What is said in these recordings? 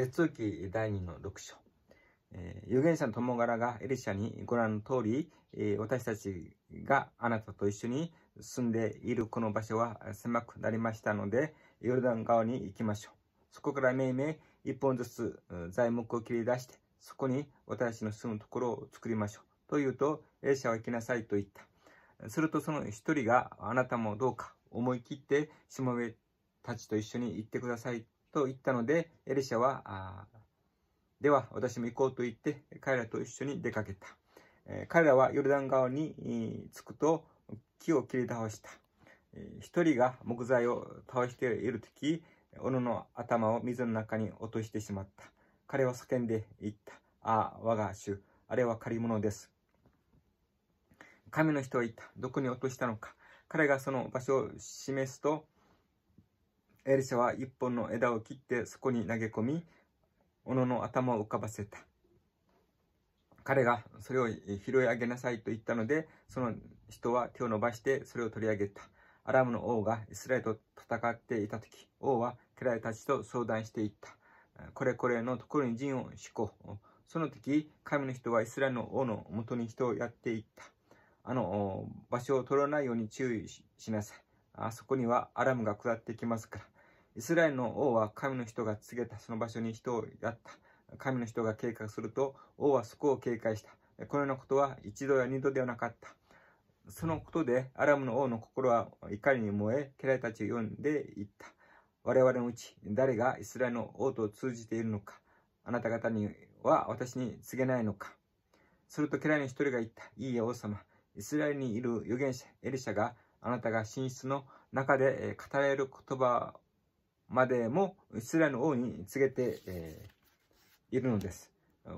列王記第2の6章。え預言者の友柄がエリシャにご覧の通り、え私たちがあなたと一緒に住んでいるこの場所は狭くなりましたので、ヨルダン側に行きましょう。そこから命名一本ずつ材木を切り出して、そこに私の住むところを作りましょう。と言うと、エリシャは行きなさいと言った。するとその一人があなたもどうか思い切って下辺たちと一緒に行ってくださいと言ったので、エリシャは、では私も行こうと言って彼らと一緒に出かけた。彼らはヨルダン川に着くと木を切り倒した。一人が木材を倒している時、斧の頭を水の中に落としてしまった。彼は叫んで言った。ああ、我が主、あれは借り物です。神の人は言った。どこに落としたのか。彼がその場所を示すと、エリシャは一本の枝を切ってそこに投げ込み、斧の頭を浮かばせた。彼がそれを拾い上げなさいと言ったので、その人は手を伸ばしてそれを取り上げた。アラムの王がイスラエルと戦っていた時、王は家来たちと相談していった。これこれのところに陣を敷こう。その時、神の人はイスラエルの王のもとに人をやっていった。あの場所を取らないように注意しなさい。あそこにはアラムが下ってきますから。イスラエルの王は神の人が告げたその場所に人をやった。神の人が計画すると、王はそこを警戒した。このようなことは一度や二度ではなかった。そのことで、アラムの王の心は怒りに燃え、家来たちを呼んでいった。我々のうち、誰がイスラエルの王と通じているのか、あなた方には私に告げないのか。すると家来の一人が言った。いいえ、王様。イスラエルにいる預言者、エリシャが、あなたが寝室の中で語られる言葉までもイスラエルの王に告げて、えー、いるのです。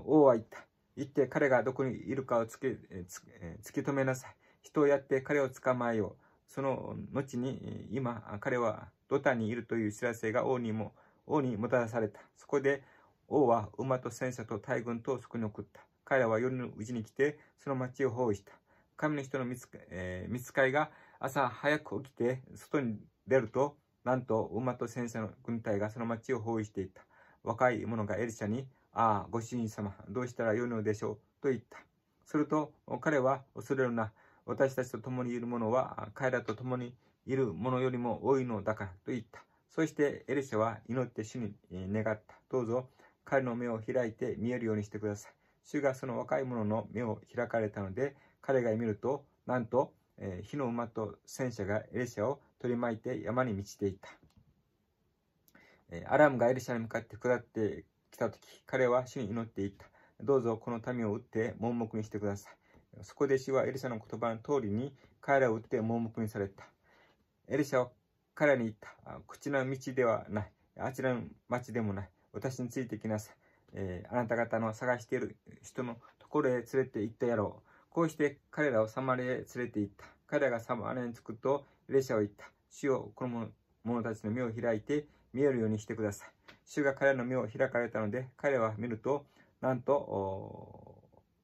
王は言った。行って彼がどこにいるかをつけ、えー、突き止めなさい。人をやって彼を捕まえよう。その後に今彼はドタにいるという知らせが王にも王にもたらされた。そこで王は馬と戦車と大軍とそこに送った。彼らは夜のうちに来てその町を包囲した。神の人の見つ,、えー、見つかいが朝早く起きて外に出るとなんと、馬と戦車の軍隊がその町を包囲していた。若い者がエリシャに、ああ、ご主人様、どうしたらよいのでしょう、と言った。すると、彼は恐れるな。私たちと共にいる者は、彼らと共にいる者よりも多いのだから、と言った。そしてエリシャは祈って主に願った。どうぞ彼の目を開いて見えるようにしてください。主がその若い者の目を開かれたので、彼が見ると、なんとえー、火の馬と戦車がエリシャを取り巻いて山に満ちていった。えアラムがエリシャに向かって下ってきたとき、彼は主に祈っていった。どうぞこの民を撃って盲目にしてください。そこで主はエリシャの言葉の通りに彼らを撃って盲目にされた。エリシャは彼らに言った。こちらの道ではない。あちらの町でもない。私についてきなさい。えー、あなた方の探している人のところへ連れて行ったやろう。こうして彼らをサマリアへ連れて行った。彼らがサマリアに着くと、エレシャを行った。主をこの者たちの目を開いて見えるようにしてください。主が彼らの目を開かれたので、彼は見ると、なんと、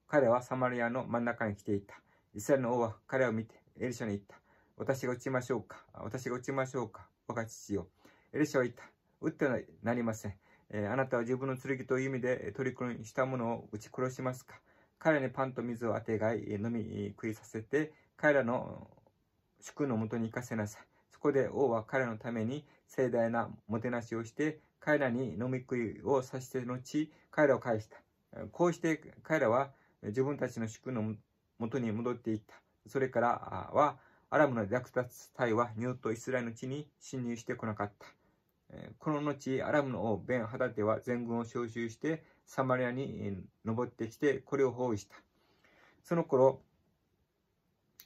彼はサマリアの真ん中に来ていた。イスラエルの王は彼を見て、エリシャに言った。私が撃ちましょうか私が撃ちましょうか我が父よ。エリシャは言った。撃ってはなりません。えー、あなたは自分の剣という意味で、取組にした者を撃ち殺しますか彼らにパンと水をあてがい、飲み食いさせて、彼らの主のもとに行かせなさい。そこで王は彼らのために盛大なもてなしをして、彼らに飲み食いをさせて後、彼らを返した。こうして彼らは自分たちの主のもとに戻っていった。それからは、アラムの略奪隊は二度とイスラエルの地に侵入してこなかった。この後、アラムの王ベン・ハダテは全軍を召集して、サマリアに登ってきて、これを包囲した。その頃、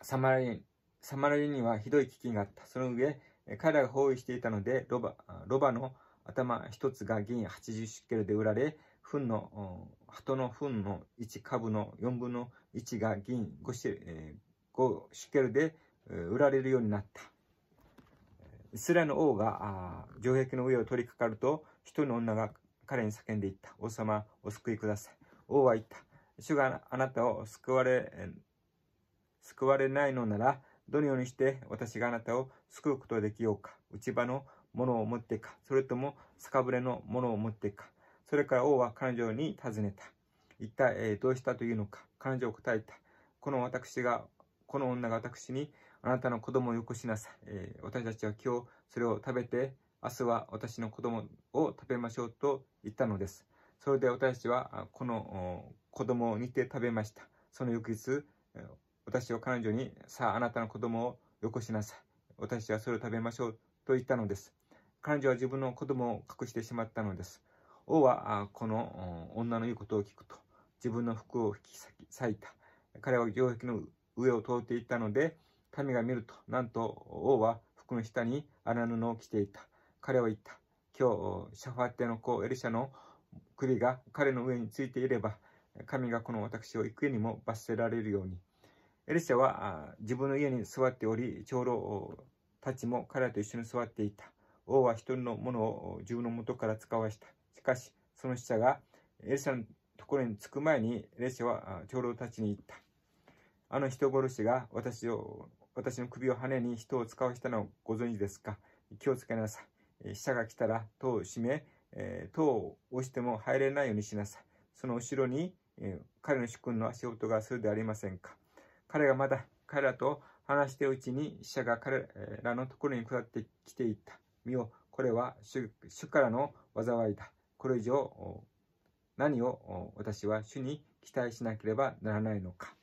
サマリアサマリアにはひどい危機があった。その上、彼らが包囲していたので、ロバロバの頭一つが銀80シュケルで売られ、糞の、鳩の糞の1株の4分の1が銀5シ,、シュケルで売られるようになった。イスラエルの王が城壁の上を取り掛かると、一人の女が彼に叫んでいった。王様、お救いください。王は言った。主があなたを救われ、救われないのなら、どのようにして私があなたを救うことができようか。内場のものを持ってか、それとも酒舟のものを持ってか。それから王は彼女に尋ねた。一体、えー、どうしたというのか。彼女を答えた。この私が、この女が私に、あなたの子供をよこしなさい。えー、私たちは今日それを食べて明日は私の子供を食べましょうと言ったのです。それで私たちはこの子供を煮て食べました。その翌日、私は彼女に、さああなたの子供をよこしなさい。私はそれを食べましょうと言ったのです。彼女は自分の子供を隠してしまったのです。王はこの女の言うことを聞くと、自分の服を引き裂いた。彼は城壁の上を通っていったので、神が見ると、なんと王は服の下に荒布を着ていた。彼は言った。今日、シャファーテの子エリシャの首が彼の上についていれば、神がこの私を幾にも罰せられるように。エリシャは自分の家に座っており、長老たちも彼らと一緒に座っていた。王は一人のものを自分の元から使わした。しかし、その死者がエリシャのところに着く前に、エリシャは長老たちに言った。あの人殺しが私を、私の首を羽に人を使わしたのをご存知ですか気をつけなさい。死者が来たら戸を閉め、えー、を押しても入れないようにしなさい。その後ろに、えー、彼の主君の足音がするでありませんか。彼がまだ彼らと話しているうちに死者が彼らのところに下ってきていった。見よ、これは主からの災いだ。これ以上何を私は主に期待しなければならないのか。